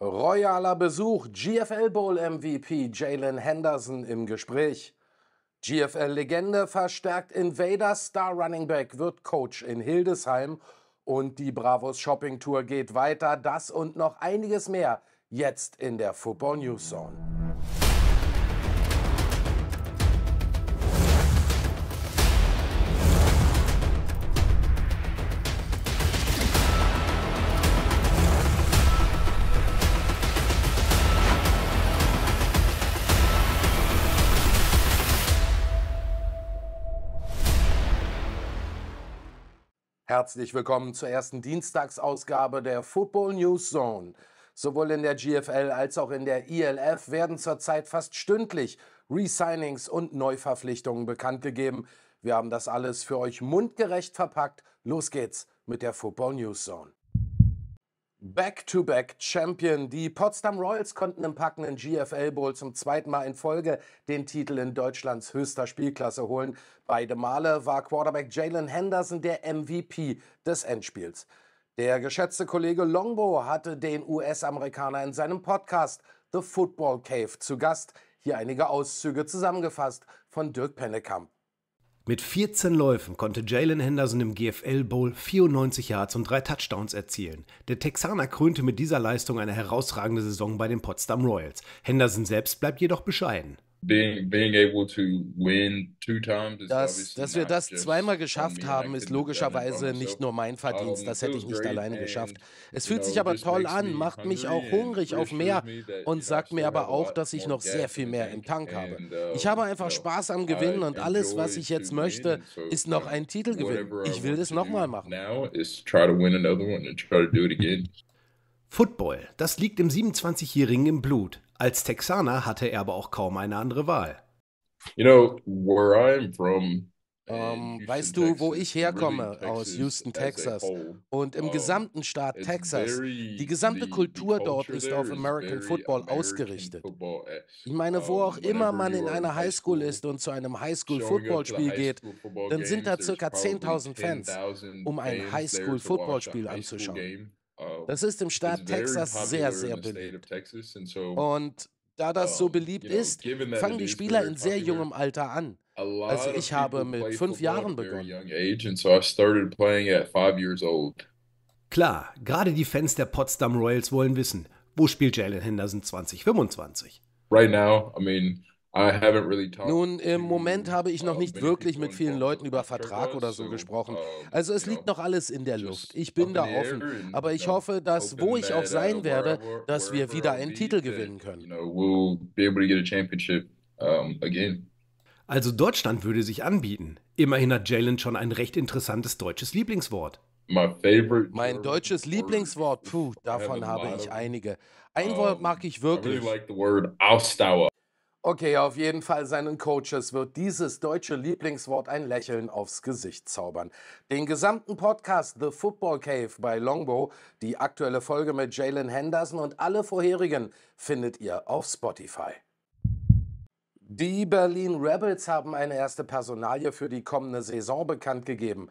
Royaler Besuch, GFL Bowl MVP Jalen Henderson im Gespräch. GFL-Legende verstärkt Invader Star Running Back wird Coach in Hildesheim und die Bravos Shopping Tour geht weiter. Das und noch einiges mehr jetzt in der Football News Zone. Herzlich willkommen zur ersten Dienstagsausgabe der Football News Zone. Sowohl in der GFL als auch in der ILF werden zurzeit fast stündlich Resignings und Neuverpflichtungen bekannt gegeben. Wir haben das alles für euch mundgerecht verpackt. Los geht's mit der Football News Zone. Back-to-Back-Champion. Die Potsdam Royals konnten im packenden GFL Bowl zum zweiten Mal in Folge den Titel in Deutschlands höchster Spielklasse holen. Beide Male war Quarterback Jalen Henderson der MVP des Endspiels. Der geschätzte Kollege Longbow hatte den US-Amerikaner in seinem Podcast The Football Cave zu Gast. Hier einige Auszüge zusammengefasst von Dirk Pennekamp. Mit 14 Läufen konnte Jalen Henderson im GFL Bowl 94 Yards und drei Touchdowns erzielen. Der Texaner krönte mit dieser Leistung eine herausragende Saison bei den Potsdam Royals. Henderson selbst bleibt jedoch bescheiden. Being, being able to win two times is das, dass wir das zweimal geschafft haben, ist logischerweise nicht nur mein Verdienst. Das hätte ich nicht alleine geschafft. Es fühlt sich aber toll an, macht mich auch hungrig auf mehr und sagt mir aber auch, dass ich noch sehr viel mehr im Tank habe. Ich habe einfach Spaß am Gewinnen und alles, was ich jetzt möchte, ist noch einen Titel gewinnen. Ich will das nochmal machen. Football, das liegt im 27-Jährigen im Blut. Als Texaner hatte er aber auch kaum eine andere Wahl. You know, where I'm from, um, ähm, weißt du, wo ich herkomme? Aus Houston, Texas. Und im gesamten Staat Texas. Die gesamte Kultur dort ist auf American Football ausgerichtet. Ich meine, wo auch immer man in einer Highschool ist und zu einem highschool football spiel geht, dann sind da ca. 10.000 Fans, um ein highschool football spiel anzuschauen. Das ist im Staat Texas sehr, sehr beliebt. Und da das so beliebt ist, fangen die Spieler in sehr jungem Alter an. Also ich habe mit fünf Jahren begonnen. Klar, gerade die Fans der Potsdam Royals wollen wissen, wo spielt Jalen Henderson 2025? Right now, I mean, nun, im Moment habe ich noch uh, nicht wirklich mit vielen Leuten über Vertrag oder so gesprochen. Also es liegt noch alles in der Luft. Ich bin da offen. Aber ich hoffe, dass, wo ich auch uh, sein werde, dass wir wieder einen Titel gewinnen können. Also Deutschland würde sich anbieten. Immerhin hat Jalen schon ein recht interessantes deutsches Lieblingswort. Mein deutsches Lieblingswort, puh, davon habe ich einige. Ein Wort mag ich wirklich. Okay, auf jeden Fall seinen Coaches wird dieses deutsche Lieblingswort ein Lächeln aufs Gesicht zaubern. Den gesamten Podcast The Football Cave bei Longbow, die aktuelle Folge mit Jalen Henderson und alle vorherigen findet ihr auf Spotify. Die Berlin Rebels haben eine erste Personalie für die kommende Saison bekannt gegeben.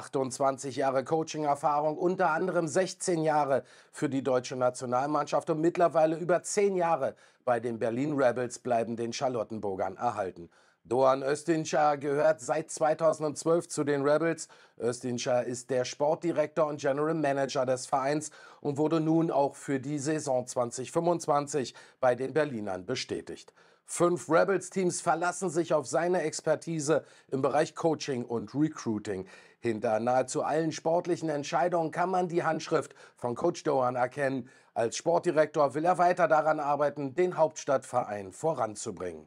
28 Jahre Coaching-Erfahrung, unter anderem 16 Jahre für die deutsche Nationalmannschaft und mittlerweile über 10 Jahre bei den Berlin Rebels bleiben den Charlottenburgern erhalten. Doan Östinscher gehört seit 2012 zu den Rebels. Östinscher ist der Sportdirektor und General Manager des Vereins und wurde nun auch für die Saison 2025 bei den Berlinern bestätigt. Fünf Rebels-Teams verlassen sich auf seine Expertise im Bereich Coaching und Recruiting. Hinter nahezu allen sportlichen Entscheidungen kann man die Handschrift von Coach Doan erkennen. Als Sportdirektor will er weiter daran arbeiten, den Hauptstadtverein voranzubringen.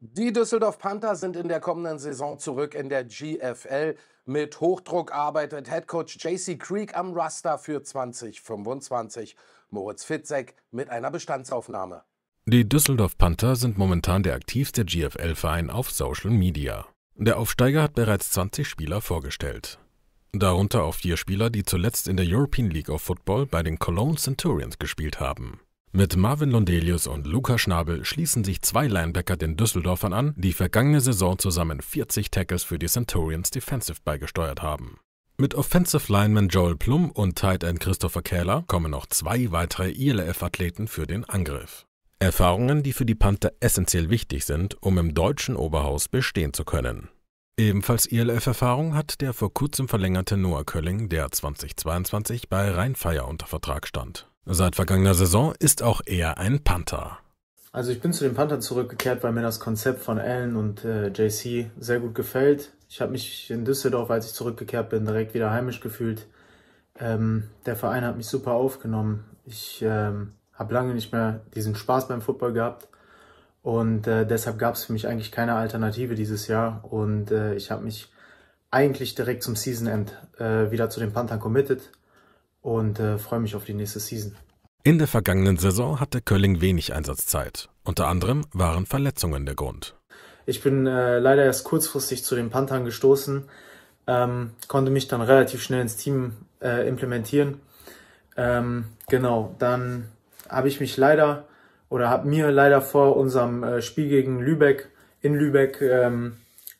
Die Düsseldorf Panther sind in der kommenden Saison zurück in der GFL. Mit Hochdruck arbeitet Headcoach JC Creek am Raster für 2025. Moritz Fitzek mit einer Bestandsaufnahme. Die Düsseldorf Panther sind momentan der aktivste GFL-Verein auf Social Media. Der Aufsteiger hat bereits 20 Spieler vorgestellt. Darunter auch vier Spieler, die zuletzt in der European League of Football bei den Cologne Centurions gespielt haben. Mit Marvin Londelius und Luca Schnabel schließen sich zwei Linebacker den Düsseldorfern an, die vergangene Saison zusammen 40 Tackles für die Centurions Defensive beigesteuert haben. Mit Offensive Lineman Joel Plum und Tight End Christopher Kähler kommen noch zwei weitere ILF-Athleten für den Angriff. Erfahrungen, die für die Panther essentiell wichtig sind, um im deutschen Oberhaus bestehen zu können. Ebenfalls ILF-Erfahrung hat der vor kurzem verlängerte Noah Kölling, der 2022 bei Rheinfeier unter Vertrag stand. Seit vergangener Saison ist auch er ein Panther. Also ich bin zu den Panther zurückgekehrt, weil mir das Konzept von Allen und äh, JC sehr gut gefällt. Ich habe mich in Düsseldorf, als ich zurückgekehrt bin, direkt wieder heimisch gefühlt. Ähm, der Verein hat mich super aufgenommen. Ich ähm, habe lange nicht mehr diesen Spaß beim Football gehabt. Und äh, deshalb gab es für mich eigentlich keine Alternative dieses Jahr. Und äh, ich habe mich eigentlich direkt zum Season End äh, wieder zu den Panthern committed und äh, freue mich auf die nächste Season. In der vergangenen Saison hatte Kölling wenig Einsatzzeit. Unter anderem waren Verletzungen der Grund. Ich bin äh, leider erst kurzfristig zu den Panthern gestoßen, ähm, konnte mich dann relativ schnell ins Team äh, implementieren. Ähm, genau, dann habe ich mich leider oder habe mir leider vor unserem äh, Spiel gegen Lübeck in Lübeck ähm,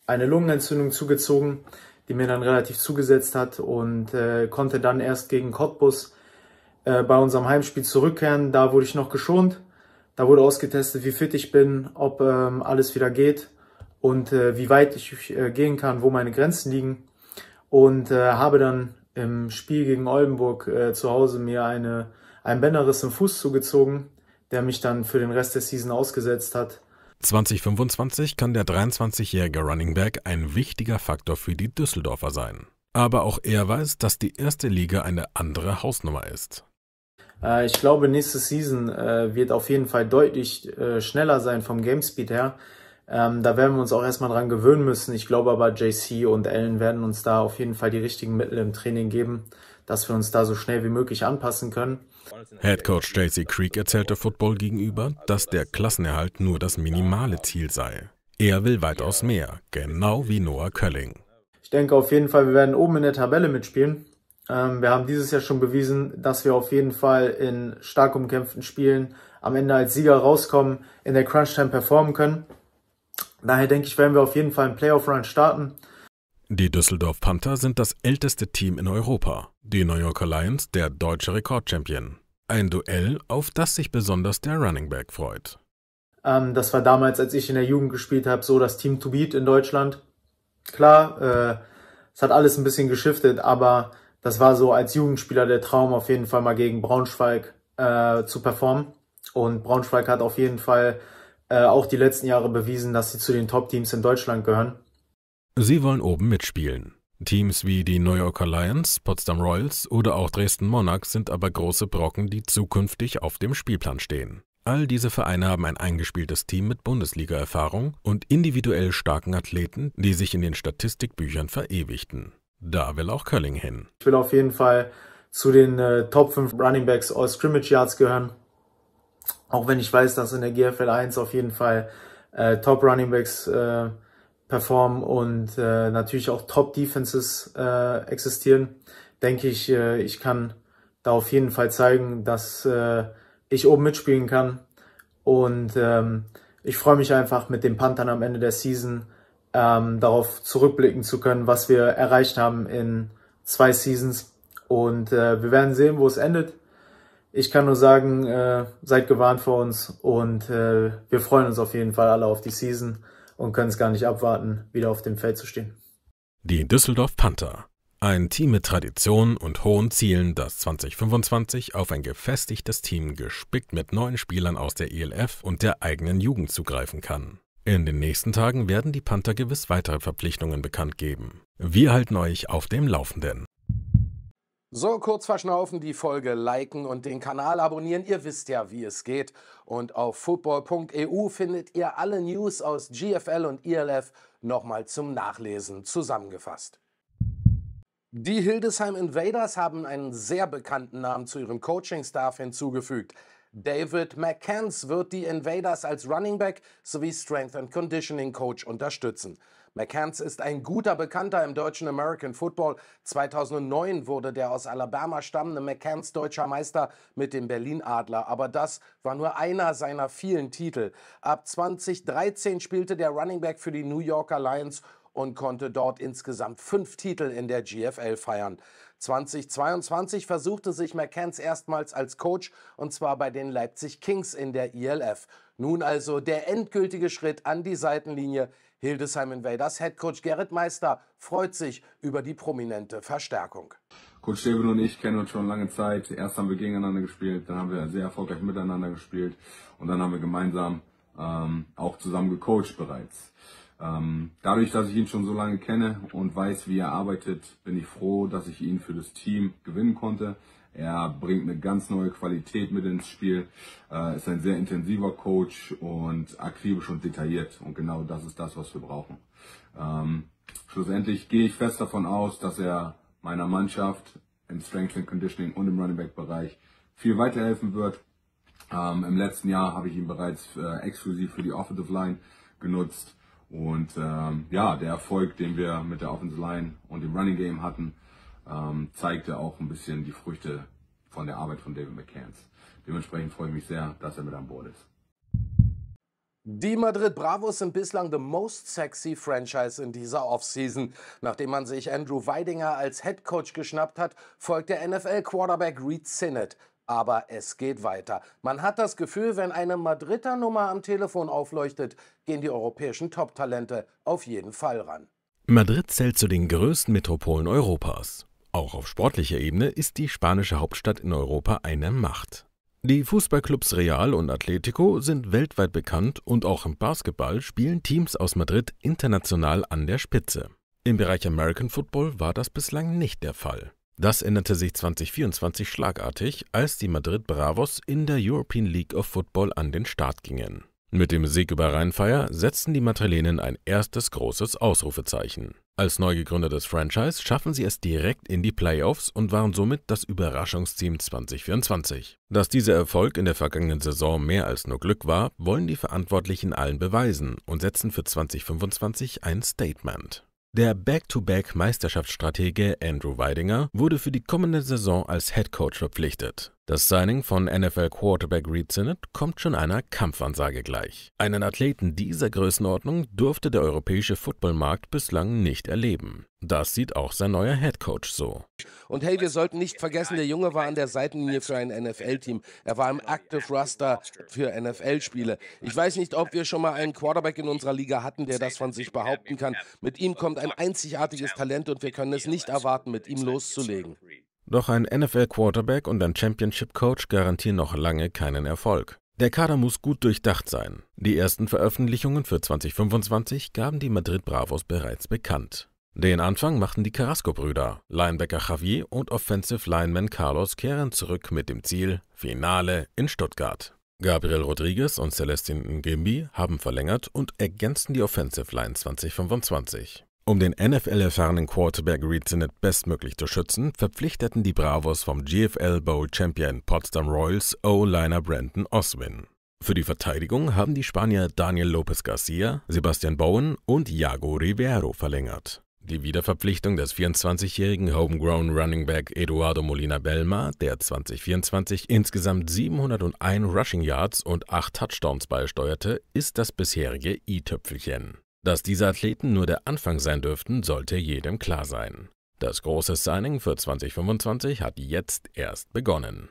eine Lungenentzündung zugezogen, die mir dann relativ zugesetzt hat und äh, konnte dann erst gegen Cottbus äh, bei unserem Heimspiel zurückkehren. Da wurde ich noch geschont. Da wurde ausgetestet, wie fit ich bin, ob ähm, alles wieder geht und äh, wie weit ich äh, gehen kann, wo meine Grenzen liegen. Und äh, habe dann im Spiel gegen Oldenburg äh, zu Hause mir eine einen Bänderriss im Fuß zugezogen, der mich dann für den Rest der Season ausgesetzt hat. 2025 kann der 23-jährige Runningback ein wichtiger Faktor für die Düsseldorfer sein. Aber auch er weiß, dass die erste Liga eine andere Hausnummer ist. Äh, ich glaube, nächste Season äh, wird auf jeden Fall deutlich äh, schneller sein vom Gamespeed her. Ähm, da werden wir uns auch erstmal dran gewöhnen müssen. Ich glaube aber, JC und Ellen werden uns da auf jeden Fall die richtigen Mittel im Training geben, dass wir uns da so schnell wie möglich anpassen können. Head Coach JC Creek erzählte Football gegenüber, dass der Klassenerhalt nur das minimale Ziel sei. Er will weitaus mehr, genau wie Noah Kölling. Ich denke auf jeden Fall, wir werden oben in der Tabelle mitspielen. Ähm, wir haben dieses Jahr schon bewiesen, dass wir auf jeden Fall in stark umkämpften Spielen am Ende als Sieger rauskommen, in der Crunch-Time performen können. Daher denke ich, werden wir auf jeden Fall einen Playoff-Run starten. Die Düsseldorf Panther sind das älteste Team in Europa, die New Yorker Lions der deutsche Rekordchampion. Ein Duell, auf das sich besonders der Running Back freut. Ähm, das war damals, als ich in der Jugend gespielt habe, so das Team to Beat in Deutschland. Klar, äh, es hat alles ein bisschen geschiftet, aber das war so als Jugendspieler der Traum, auf jeden Fall mal gegen Braunschweig äh, zu performen. Und Braunschweig hat auf jeden Fall äh, auch die letzten Jahre bewiesen, dass sie zu den Top-Teams in Deutschland gehören. Sie wollen oben mitspielen. Teams wie die New Yorker Lions, Potsdam Royals oder auch Dresden Monarchs sind aber große Brocken, die zukünftig auf dem Spielplan stehen. All diese Vereine haben ein eingespieltes Team mit Bundesliga-Erfahrung und individuell starken Athleten, die sich in den Statistikbüchern verewigten. Da will auch Kölling hin. Ich will auf jeden Fall zu den äh, Top 5 Running Backs aus Scrimmage Yards gehören. Auch wenn ich weiß, dass in der GFL 1 auf jeden Fall äh, Top Running Backs äh, performen und äh, natürlich auch Top-Defenses äh, existieren, denke ich, äh, ich kann da auf jeden Fall zeigen, dass äh, ich oben mitspielen kann. Und ähm, ich freue mich einfach mit den Panthern am Ende der Season ähm, darauf zurückblicken zu können, was wir erreicht haben in zwei Seasons. Und äh, wir werden sehen, wo es endet. Ich kann nur sagen, äh, seid gewarnt vor uns und äh, wir freuen uns auf jeden Fall alle auf die Season und können es gar nicht abwarten, wieder auf dem Feld zu stehen. Die Düsseldorf Panther. Ein Team mit Tradition und hohen Zielen, das 2025 auf ein gefestigtes Team gespickt mit neuen Spielern aus der ELF und der eigenen Jugend zugreifen kann. In den nächsten Tagen werden die Panther gewiss weitere Verpflichtungen bekannt geben. Wir halten euch auf dem Laufenden. So, kurz verschnaufen, die Folge liken und den Kanal abonnieren. Ihr wisst ja, wie es geht. Und auf football.eu findet ihr alle News aus GFL und ILF nochmal zum Nachlesen zusammengefasst. Die Hildesheim Invaders haben einen sehr bekannten Namen zu ihrem Coaching-Staff hinzugefügt. David McCants wird die Invaders als Running Back sowie Strength and Conditioning Coach unterstützen. McCants ist ein guter Bekannter im deutschen American Football. 2009 wurde der aus Alabama stammende McCants deutscher Meister mit dem Berlin Adler, aber das war nur einer seiner vielen Titel. Ab 2013 spielte der Running Back für die New Yorker Lions und konnte dort insgesamt fünf Titel in der GFL feiern. 2022 versuchte sich McCanns erstmals als Coach und zwar bei den Leipzig Kings in der ILF. Nun also der endgültige Schritt an die Seitenlinie. Hildesheim Invaders Headcoach Gerrit Meister freut sich über die prominente Verstärkung. Coach Steven und ich kennen uns schon lange Zeit. Erst haben wir gegeneinander gespielt, dann haben wir sehr erfolgreich miteinander gespielt und dann haben wir gemeinsam ähm, auch zusammen gecoacht bereits. Ähm, dadurch, dass ich ihn schon so lange kenne und weiß, wie er arbeitet, bin ich froh, dass ich ihn für das Team gewinnen konnte. Er bringt eine ganz neue Qualität mit ins Spiel, äh, ist ein sehr intensiver Coach und akribisch und detailliert. Und genau das ist das, was wir brauchen. Ähm, schlussendlich gehe ich fest davon aus, dass er meiner Mannschaft im Strength and Conditioning und im Running Back Bereich viel weiterhelfen wird. Ähm, Im letzten Jahr habe ich ihn bereits äh, exklusiv für die Offensive Line genutzt und ähm, ja, der Erfolg, den wir mit der Offensive Line und dem Running Game hatten, ähm, zeigte auch ein bisschen die Früchte von der Arbeit von David McCanns. Dementsprechend freue ich mich sehr, dass er mit an Bord ist. Die Madrid Bravos sind bislang the most sexy Franchise in dieser Offseason. Nachdem man sich Andrew Weidinger als Head Coach geschnappt hat, folgt der NFL-Quarterback Reed Sinnett. Aber es geht weiter. Man hat das Gefühl, wenn eine Madrider Nummer am Telefon aufleuchtet, gehen die europäischen Top-Talente auf jeden Fall ran. Madrid zählt zu den größten Metropolen Europas. Auch auf sportlicher Ebene ist die spanische Hauptstadt in Europa eine Macht. Die Fußballclubs Real und Atletico sind weltweit bekannt und auch im Basketball spielen Teams aus Madrid international an der Spitze. Im Bereich American Football war das bislang nicht der Fall. Das änderte sich 2024 schlagartig, als die Madrid Bravos in der European League of Football an den Start gingen. Mit dem Sieg über Rheinfeier setzten die Madrilenen ein erstes großes Ausrufezeichen. Als neu gegründetes Franchise schaffen sie es direkt in die Playoffs und waren somit das Überraschungsteam 2024. Dass dieser Erfolg in der vergangenen Saison mehr als nur Glück war, wollen die Verantwortlichen allen beweisen und setzen für 2025 ein Statement. Der Back-to-Back-Meisterschaftsstratege Andrew Weidinger wurde für die kommende Saison als Head Coach verpflichtet das Signing von NFL Quarterback Reed Sinnett kommt schon einer Kampfansage gleich. Einen Athleten dieser Größenordnung durfte der europäische Footballmarkt bislang nicht erleben. Das sieht auch sein neuer Headcoach so. Und hey, wir sollten nicht vergessen, der Junge war an der Seitenlinie für ein NFL-Team. Er war im Active Roster für NFL-Spiele. Ich weiß nicht, ob wir schon mal einen Quarterback in unserer Liga hatten, der das von sich behaupten kann. Mit ihm kommt ein einzigartiges Talent und wir können es nicht erwarten, mit ihm loszulegen. Doch ein NFL-Quarterback und ein Championship-Coach garantieren noch lange keinen Erfolg. Der Kader muss gut durchdacht sein. Die ersten Veröffentlichungen für 2025 gaben die Madrid Bravos bereits bekannt. Den Anfang machten die Carrasco-Brüder. Linebacker Javier und Offensive Lineman Carlos kehren zurück mit dem Ziel Finale in Stuttgart. Gabriel Rodriguez und Celestin Ngimbi haben verlängert und ergänzten die Offensive Line 2025. Um den NFL-erfahrenen Quarterback Reed Sinnett bestmöglich zu schützen, verpflichteten die Bravos vom GFL Bowl Champion Potsdam Royals O-Liner Brandon Oswin. Für die Verteidigung haben die Spanier Daniel Lopez Garcia, Sebastian Bowen und Iago Rivero verlängert. Die Wiederverpflichtung des 24-jährigen Homegrown Running Back Eduardo Molina Belma, der 2024 insgesamt 701 Rushing Yards und 8 Touchdowns beisteuerte, ist das bisherige i-Töpfelchen. Dass diese Athleten nur der Anfang sein dürften, sollte jedem klar sein. Das große Signing für 2025 hat jetzt erst begonnen.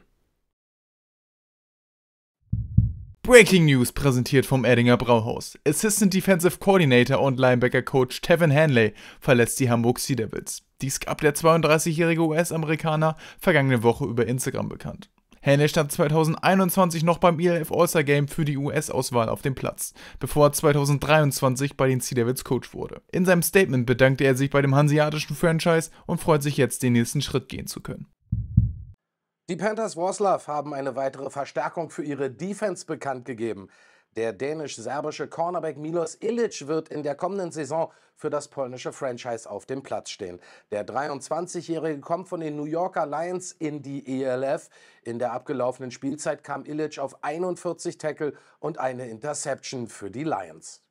Breaking News präsentiert vom Eddinger Brauhaus. Assistant Defensive Coordinator und Linebacker Coach Tevin Hanley verletzt die Hamburg Sea Devils. Dies gab der 32-jährige US-Amerikaner vergangene Woche über Instagram bekannt. Henne stand 2021 noch beim ELF All-Star Game für die US-Auswahl auf dem Platz, bevor er 2023 bei den Sea Devils Coach wurde. In seinem Statement bedankte er sich bei dem hanseatischen Franchise und freut sich jetzt, den nächsten Schritt gehen zu können. Die Panthers Wroclaw haben eine weitere Verstärkung für ihre Defense bekannt gegeben. Der dänisch-serbische Cornerback Milos Illich wird in der kommenden Saison für das polnische Franchise auf dem Platz stehen. Der 23-Jährige kommt von den New Yorker Lions in die ELF. In der abgelaufenen Spielzeit kam Illich auf 41 Tackle und eine Interception für die Lions.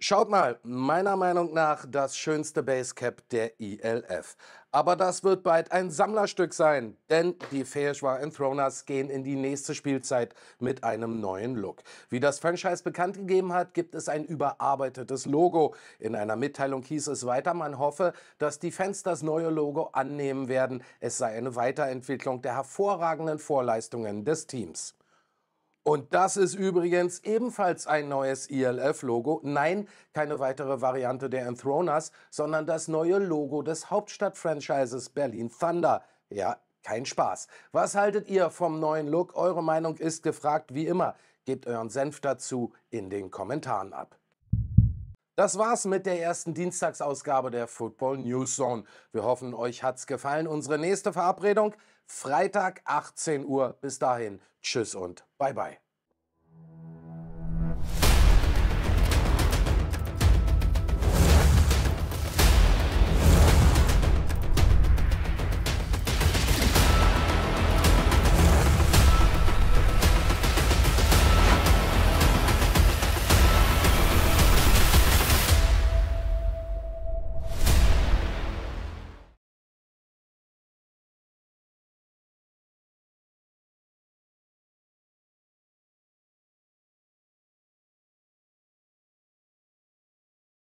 Schaut mal, meiner Meinung nach das schönste Basecap der ILF. Aber das wird bald ein Sammlerstück sein, denn die Feschwar Enthroners gehen in die nächste Spielzeit mit einem neuen Look. Wie das Franchise bekannt gegeben hat, gibt es ein überarbeitetes Logo. In einer Mitteilung hieß es weiter, man hoffe, dass die Fans das neue Logo annehmen werden. Es sei eine Weiterentwicklung der hervorragenden Vorleistungen des Teams. Und das ist übrigens ebenfalls ein neues ILF-Logo. Nein, keine weitere Variante der Enthroners, sondern das neue Logo des Hauptstadt-Franchises Berlin Thunder. Ja, kein Spaß. Was haltet ihr vom neuen Look? Eure Meinung ist gefragt, wie immer. Gebt euren Senf dazu in den Kommentaren ab. Das war's mit der ersten Dienstagsausgabe der Football News Zone. Wir hoffen, euch hat's gefallen. Unsere nächste Verabredung Freitag 18 Uhr. Bis dahin, tschüss und bye bye.